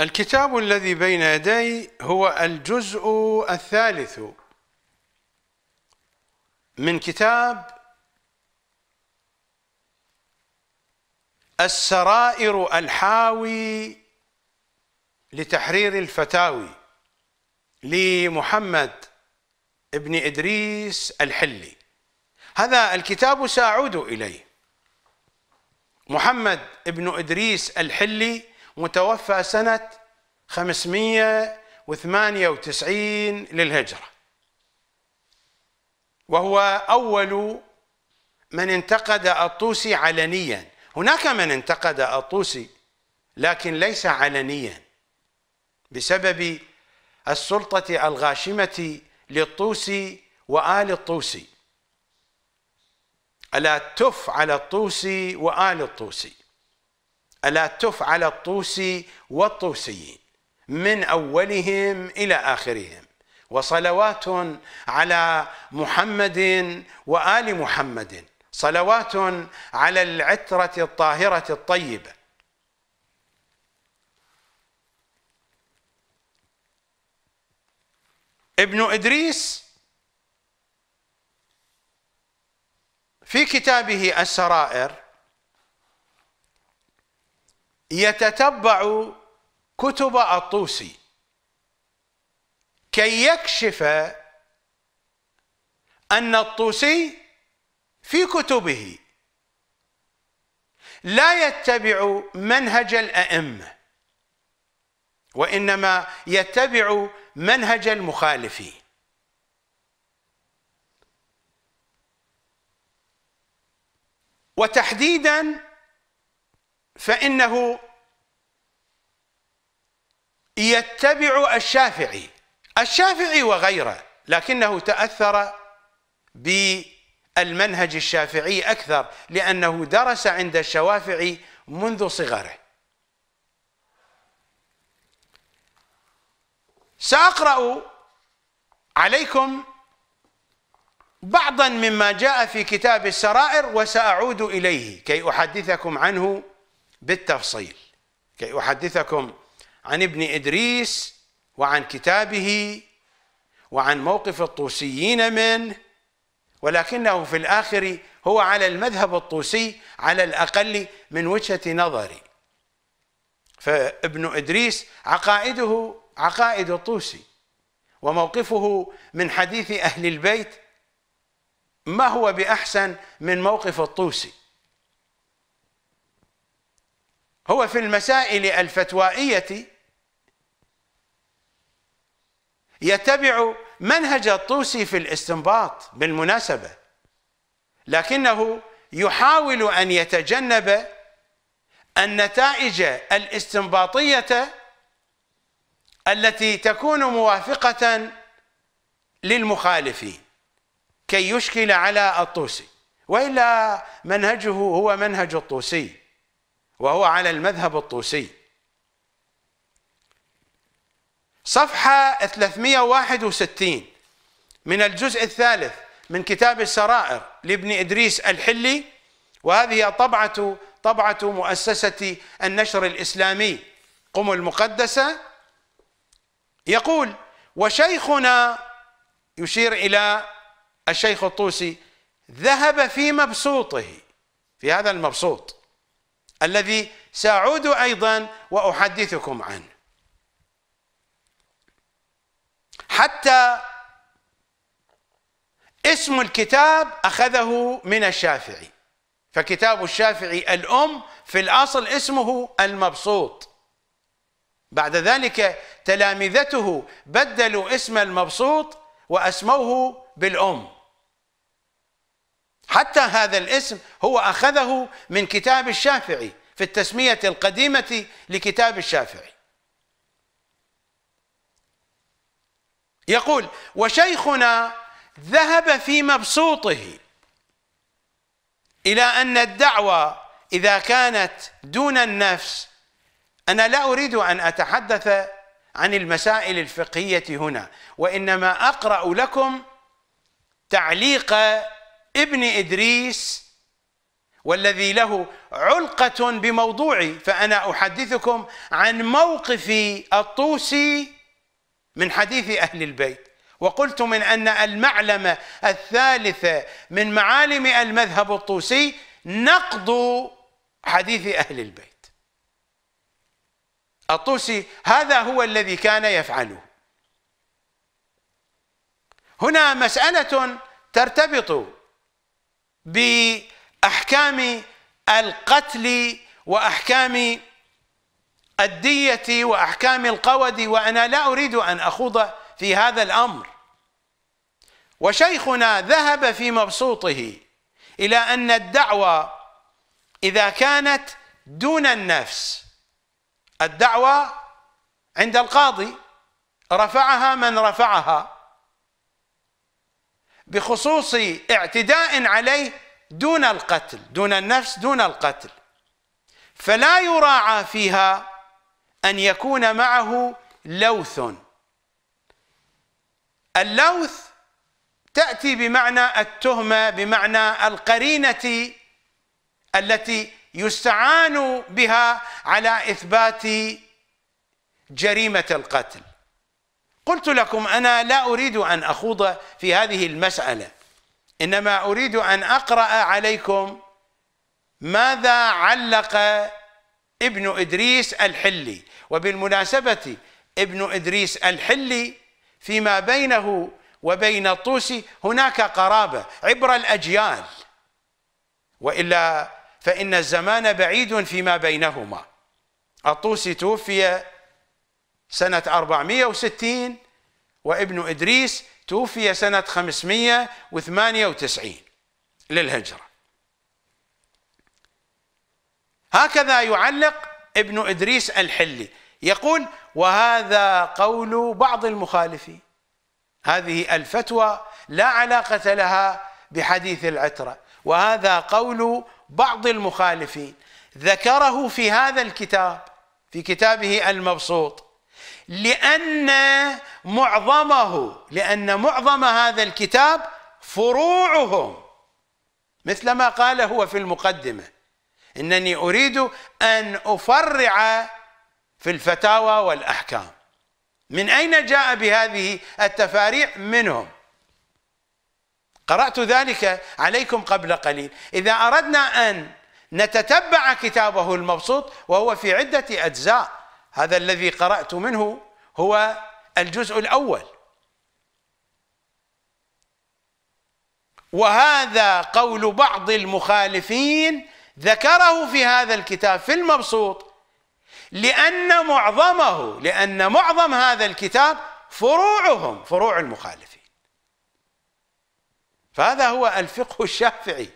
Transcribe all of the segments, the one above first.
الكتاب الذي بين يدي هو الجزء الثالث من كتاب السرائر الحاوي لتحرير الفتاوي لمحمد ابن إدريس الحلي هذا الكتاب سأعود إليه محمد ابن إدريس الحلي متوفى سنة 598 للهجرة وهو أول من انتقد الطوسي علنيا هناك من انتقد الطوسي لكن ليس علنيا بسبب السلطة الغاشمة للطوسي وآل الطوسي ألا تف على الطوسي وآل الطوسي تف على الطوسي والطوسيين من اولهم الى اخرهم وصلوات على محمد وال محمد صلوات على العتره الطاهره الطيبه ابن ادريس في كتابه السرائر يتتبع كتب الطوسي كي يكشف ان الطوسي في كتبه لا يتبع منهج الائمه وانما يتبع منهج المخالفين وتحديدا فإنه يتبع الشافعي الشافعي وغيره لكنه تأثر بالمنهج الشافعي أكثر لأنه درس عند الشوافعي منذ صغره سأقرأ عليكم بعضا مما جاء في كتاب السرائر وسأعود إليه كي أحدثكم عنه بالتفصيل كي أحدثكم عن ابن إدريس وعن كتابه وعن موقف الطوسيين منه ولكنه في الآخر هو على المذهب الطوسي على الأقل من وجهة نظري فابن إدريس عقائده عقائد الطوسي وموقفه من حديث أهل البيت ما هو بأحسن من موقف الطوسي هو في المسائل الفتوائية يتبع منهج الطوسي في الاستنباط بالمناسبة لكنه يحاول أن يتجنب النتائج الاستنباطية التي تكون موافقة للمخالفين كي يشكل على الطوسي وإلا منهجه هو منهج الطوسي وهو على المذهب الطوسي صفحة 361 من الجزء الثالث من كتاب السرائر لابن إدريس الحلي وهذه طبعة طبعة مؤسسة النشر الإسلامي قم المقدسة يقول وشيخنا يشير إلى الشيخ الطوسي ذهب في مبسوطه في هذا المبسوط الذي سأعود أيضا وأحدثكم عنه حتى اسم الكتاب أخذه من الشافعي فكتاب الشافعي الأم في الأصل اسمه المبسوط بعد ذلك تلامذته بدلوا اسم المبسوط وأسموه بالأم حتى هذا الاسم هو أخذه من كتاب الشافعي في التسمية القديمة لكتاب الشافعي يقول وشيخنا ذهب في مبسوطه إلى أن الدعوة إذا كانت دون النفس أنا لا أريد أن أتحدث عن المسائل الفقهية هنا وإنما أقرأ لكم تعليق ابن إدريس والذي له علقة بموضوعي فأنا أحدثكم عن موقف الطوسي من حديث أهل البيت وقلت من أن المعلمة الثالثة من معالم المذهب الطوسي نقض حديث أهل البيت الطوسي هذا هو الذي كان يفعله هنا مسألة ترتبط باحكام القتل واحكام الدية واحكام القود وانا لا اريد ان اخوض في هذا الامر وشيخنا ذهب في مبسوطه الى ان الدعوه اذا كانت دون النفس الدعوه عند القاضي رفعها من رفعها بخصوص اعتداء عليه دون القتل دون النفس دون القتل فلا يراعى فيها أن يكون معه لوث اللوث تأتي بمعنى التهمة بمعنى القرينة التي يستعان بها على إثبات جريمة القتل قلت لكم انا لا اريد ان اخوض في هذه المساله انما اريد ان اقرا عليكم ماذا علق ابن ادريس الحلي وبالمناسبه ابن ادريس الحلي فيما بينه وبين الطوسي هناك قرابه عبر الاجيال والا فان الزمان بعيد فيما بينهما الطوسي توفي سنة 460 وابن إدريس توفي سنة 598 للهجرة هكذا يعلق ابن إدريس الحلي يقول وهذا قول بعض المخالفين هذه الفتوى لا علاقة لها بحديث العترة وهذا قول بعض المخالفين ذكره في هذا الكتاب في كتابه المبسوط لأن معظمه لأن معظم هذا الكتاب فروعهم مثل ما قال هو في المقدمة إنني أريد أن أفرع في الفتاوى والأحكام من أين جاء بهذه التفاريع منهم قرأت ذلك عليكم قبل قليل إذا أردنا أن نتتبع كتابه المبسوط وهو في عدة أجزاء هذا الذي قرأت منه هو الجزء الأول وهذا قول بعض المخالفين ذكره في هذا الكتاب في المبسوط لأن معظمه لأن معظم هذا الكتاب فروعهم فروع المخالفين فهذا هو الفقه الشافعي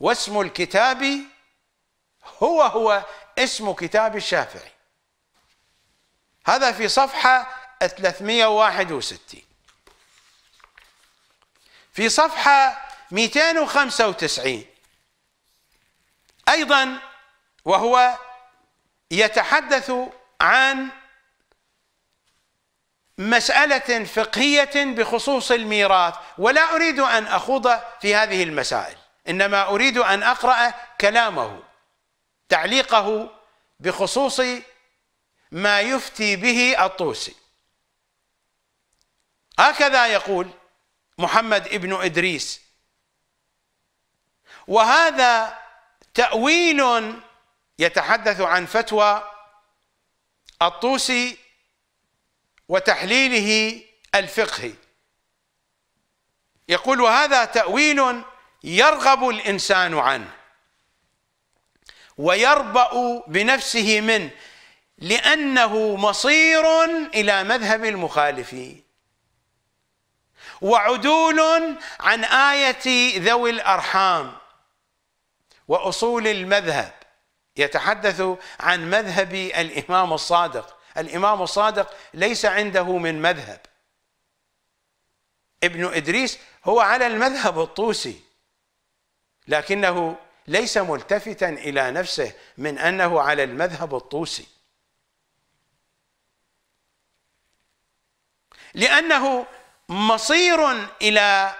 واسم الكتاب هو هو اسم كتاب الشافعي هذا في صفحة 361 في صفحة 295 أيضا وهو يتحدث عن مسألة فقهية بخصوص الميراث ولا أريد أن أخوض في هذه المسائل إنما أريد أن أقرأ كلامه تعليقه بخصوص ما يفتي به الطوسي هكذا يقول محمد ابن إدريس وهذا تأويل يتحدث عن فتوى الطوسي وتحليله الفقهي يقول وهذا تأويل يرغب الإنسان عنه ويربأ بنفسه منه لأنه مصير إلى مذهب المخالفين وعدول عن آية ذوي الأرحام وأصول المذهب يتحدث عن مذهب الإمام الصادق الإمام الصادق ليس عنده من مذهب ابن إدريس هو على المذهب الطوسي لكنه ليس ملتفتا إلى نفسه من أنه على المذهب الطوسي لأنه مصير إلى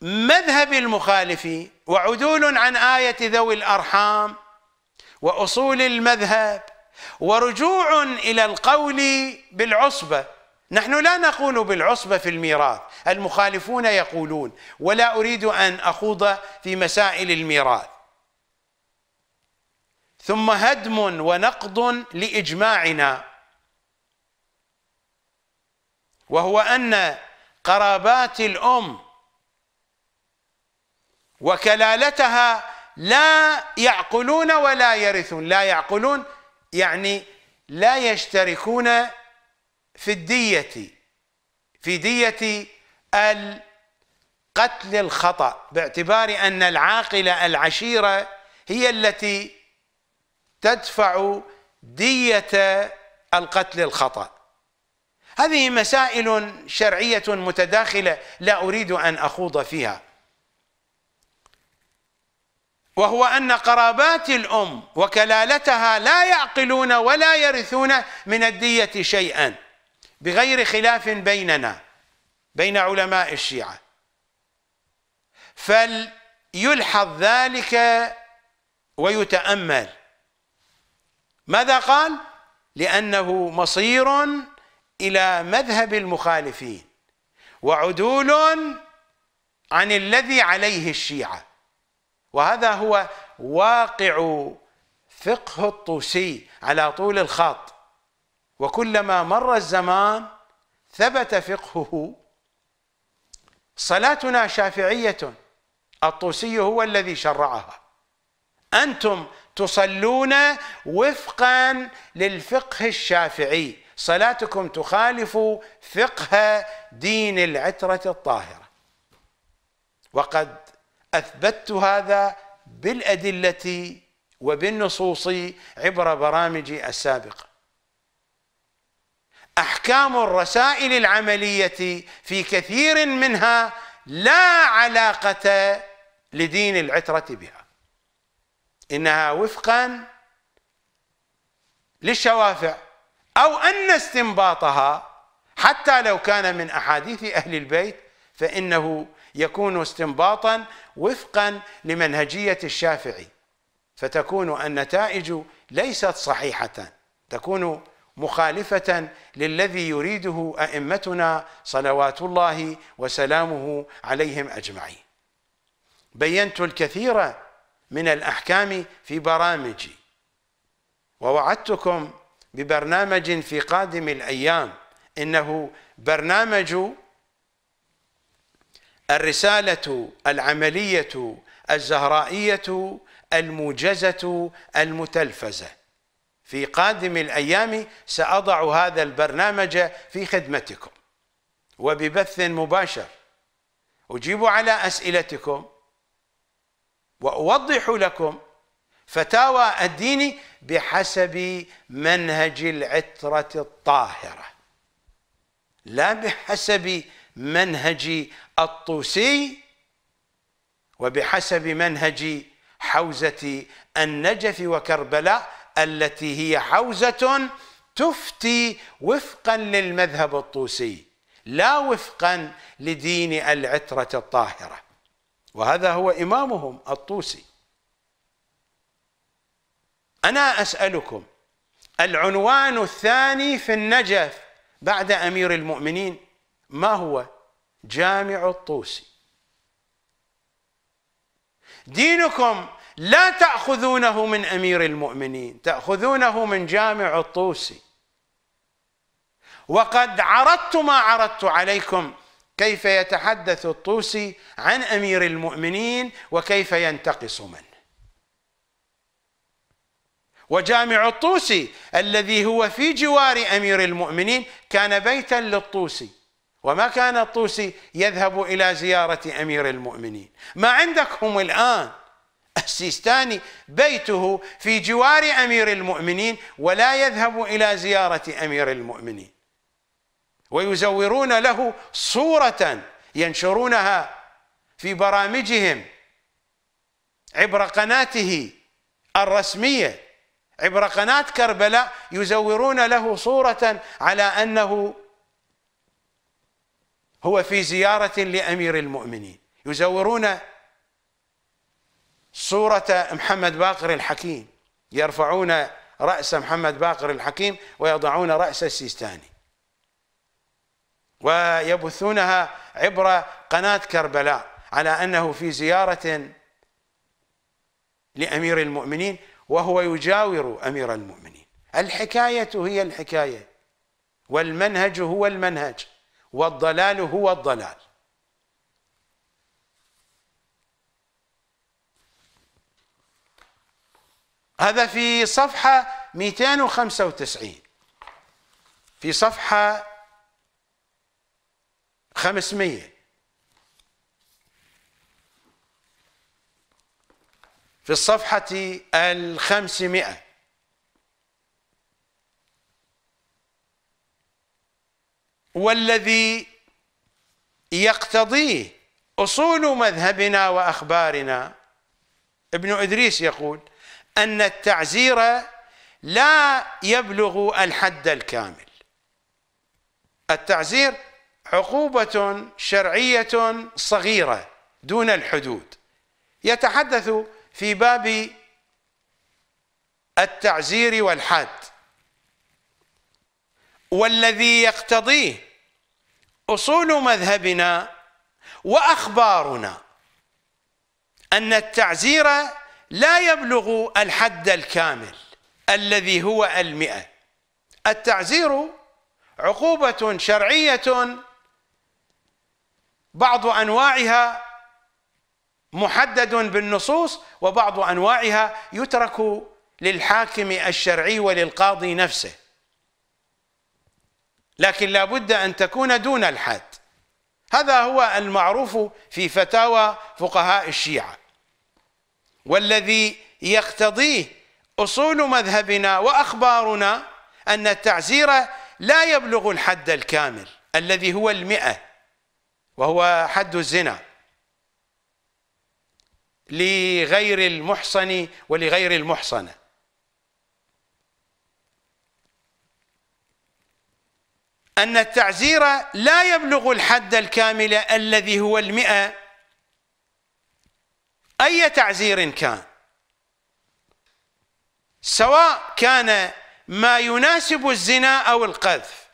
مذهب المخالف وعدول عن آية ذوي الأرحام وأصول المذهب ورجوع إلى القول بالعصبة نحن لا نقول بالعصبة في الميراث المخالفون يقولون ولا أريد أن أخوض في مسائل الميراث ثم هدم ونقض لإجماعنا وهو أن قرابات الأم وكلالتها لا يعقلون ولا يرثون لا يعقلون يعني لا يشتركون في الدية في دية القتل الخطأ باعتبار أن العاقلة العشيرة هي التي تدفع دية القتل الخطأ هذه مسائل شرعية متداخلة لا أريد أن أخوض فيها وهو أن قرابات الأم وكلالتها لا يعقلون ولا يرثون من الدية شيئا بغير خلاف بيننا بين علماء الشيعة فليلحظ ذلك ويتأمل ماذا قال؟ لأنه مصير إلى مذهب المخالفين وعدول عن الذي عليه الشيعة وهذا هو واقع فقه الطوسي على طول الخط وكلما مر الزمان ثبت فقهه صلاتنا شافعية الطوسي هو الذي شرعها أنتم تصلون وفقا للفقه الشافعي صلاتكم تخالف فقه دين العترة الطاهرة وقد أثبتت هذا بالأدلة وبالنصوص عبر برامجي السابقة أحكام الرسائل العملية في كثير منها لا علاقة لدين العترة بها إنها وفقا للشوافع أو أن استنباطها حتى لو كان من أحاديث أهل البيت فإنه يكون استنباطا وفقا لمنهجية الشافعي فتكون النتائج ليست صحيحة تكون مخالفة للذي يريده أئمتنا صلوات الله وسلامه عليهم أجمعين بينت الكثير من الأحكام في برامجي ووعدتكم ببرنامج في قادم الأيام إنه برنامج الرسالة العملية الزهرائية الموجزة المتلفزة في قادم الأيام سأضع هذا البرنامج في خدمتكم وببث مباشر أجيب على أسئلتكم وأوضح لكم فتاوى الديني بحسب منهج العترة الطاهرة لا بحسب منهج الطوسي وبحسب منهج حوزة النجف وكربلاء التي هي حوزة تفتي وفقا للمذهب الطوسي لا وفقا لدين العترة الطاهرة وهذا هو إمامهم الطوسي أنا أسألكم العنوان الثاني في النجف بعد أمير المؤمنين ما هو؟ جامع الطوسي دينكم لا تأخذونه من أمير المؤمنين تأخذونه من جامع الطوسي وقد عرضت ما عرضت عليكم كيف يتحدث الطوسي عن أمير المؤمنين وكيف ينتقص منه وجامع الطوسي الذي هو في جوار امير المؤمنين كان بيتا للطوسي وما كان الطوسي يذهب الى زياره امير المؤمنين ما عندكم الان السيستاني بيته في جوار امير المؤمنين ولا يذهب الى زياره امير المؤمنين ويزورون له صوره ينشرونها في برامجهم عبر قناته الرسميه عبر قناة كربلاء يزورون له صورة على أنه هو في زيارة لأمير المؤمنين يزورون صورة محمد باقر الحكيم يرفعون رأس محمد باقر الحكيم ويضعون رأس السيستاني ويبثونها عبر قناة كربلاء على أنه في زيارة لأمير المؤمنين وهو يجاور أمير المؤمنين الحكاية هي الحكاية والمنهج هو المنهج والضلال هو الضلال هذا في صفحة 295 في صفحة 500 في الصفحة الخمسمائة والذي يقتضيه أصول مذهبنا وأخبارنا ابن إدريس يقول أن التعزير لا يبلغ الحد الكامل التعزير عقوبة شرعية صغيرة دون الحدود يتحدث في باب التعزير والحاد والذي يقتضيه أصول مذهبنا وأخبارنا أن التعزير لا يبلغ الحد الكامل الذي هو المئة التعزير عقوبة شرعية بعض أنواعها محدد بالنصوص وبعض انواعها يترك للحاكم الشرعي وللقاضي نفسه لكن لا بد ان تكون دون الحد هذا هو المعروف في فتاوى فقهاء الشيعه والذي يقتضيه اصول مذهبنا واخبارنا ان التعزير لا يبلغ الحد الكامل الذي هو المئه وهو حد الزنا لغير المحصن ولغير المحصنه أن التعزير لا يبلغ الحد الكامل الذي هو المئة أي تعزير كان سواء كان ما يناسب الزنا أو القذف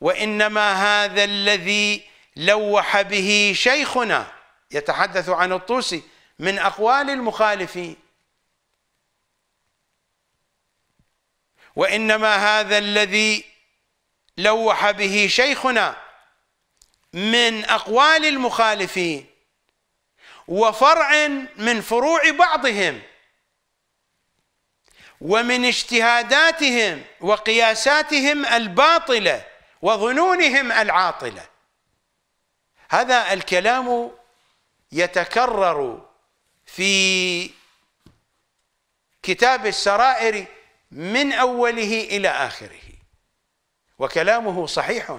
وإنما هذا الذي لوح به شيخنا يتحدث عن الطوسي من أقوال المخالفين وإنما هذا الذي لوح به شيخنا من أقوال المخالفين وفرع من فروع بعضهم ومن اجتهاداتهم وقياساتهم الباطله وظنونهم العاطله هذا الكلام يتكرر في كتاب السرائر من أوله إلى آخره وكلامه صحيح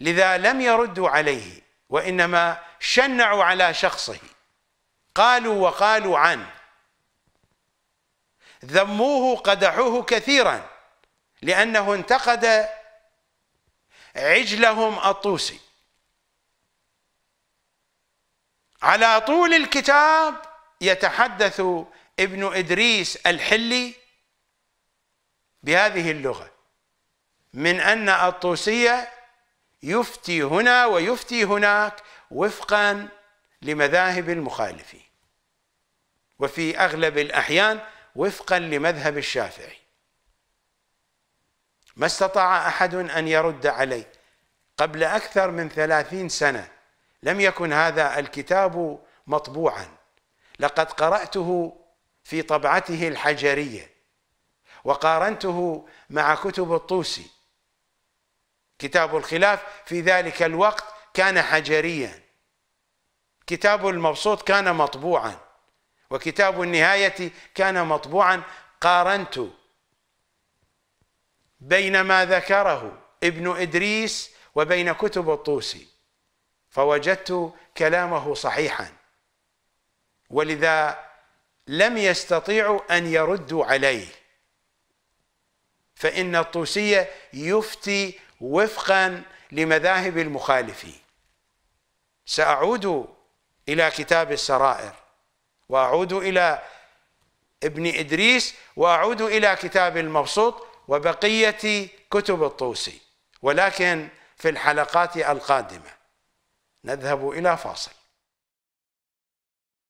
لذا لم يردوا عليه وإنما شنعوا على شخصه قالوا وقالوا عنه ذموه قدحوه كثيرا لأنه انتقد عجلهم الطوسي على طول الكتاب يتحدث ابن ادريس الحلي بهذه اللغه من ان الطوسي يفتي هنا ويفتي هناك وفقا لمذاهب المخالفين وفي اغلب الاحيان وفقا لمذهب الشافعي ما استطاع احد ان يرد عليه قبل اكثر من ثلاثين سنه لم يكن هذا الكتاب مطبوعا لقد قراته في طبعته الحجريه وقارنته مع كتب الطوسي كتاب الخلاف في ذلك الوقت كان حجريا كتاب المبسوط كان مطبوعا وكتاب النهاية كان مطبوعا قارنت بين ما ذكره ابن إدريس وبين كتب الطوسي فوجدت كلامه صحيحا ولذا لم يستطيعوا أن يردوا عليه فإن الطوسية يفتي وفقا لمذاهب المخالفين سأعود إلى كتاب السرائر وأعود إلى ابن إدريس وأعود إلى كتاب المبسوط وبقية كتب الطوسي ولكن في الحلقات القادمه نذهب إلى فاصل